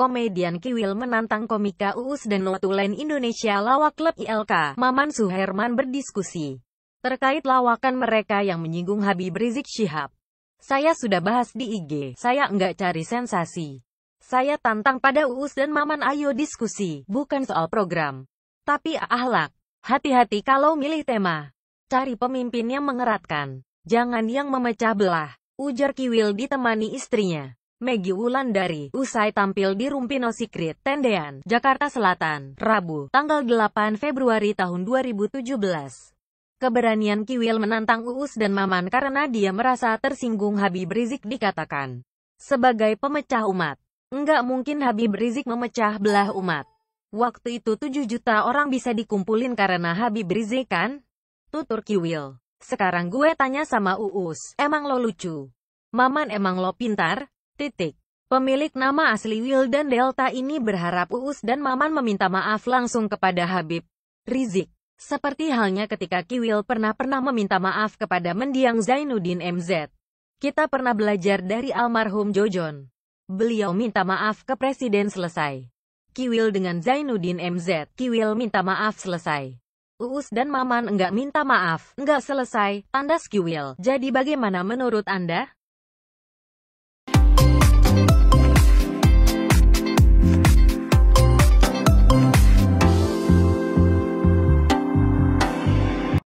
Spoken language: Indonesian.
Komedian Kiwil menantang komika Uus dan Notulen Indonesia lawak klub ILK, Maman Suherman berdiskusi terkait lawakan mereka yang menyinggung Habib Rizik Syihab. Saya sudah bahas di IG, saya enggak cari sensasi. Saya tantang pada Uus dan Maman ayo diskusi, bukan soal program. Tapi ahlak, hati-hati kalau milih tema. Cari pemimpin yang mengeratkan, jangan yang memecah belah, ujar Kiwil ditemani istrinya. Megi Wulandari, usai tampil di Rumpino Secret, Tendean, Jakarta Selatan, Rabu, tanggal 8 Februari tahun 2017. Keberanian Kiwil menantang Uus dan Maman karena dia merasa tersinggung Habib Rizik dikatakan sebagai pemecah umat. Enggak mungkin Habib Rizik memecah belah umat. Waktu itu 7 juta orang bisa dikumpulin karena Habib Rizik kan? Tutur Kiwil. Sekarang gue tanya sama Uus, emang lo lucu? Maman emang lo pintar? Titik. Pemilik nama asli dan Delta ini berharap Uus dan Maman meminta maaf langsung kepada Habib Rizik. Seperti halnya ketika Kiwil pernah-pernah meminta maaf kepada mendiang Zainuddin MZ. Kita pernah belajar dari almarhum Jojon. Beliau minta maaf ke presiden selesai. Kiwil dengan Zainuddin MZ. Kiwil minta maaf selesai. Uus dan Maman enggak minta maaf, enggak selesai, tandas Kiwil. Jadi bagaimana menurut Anda?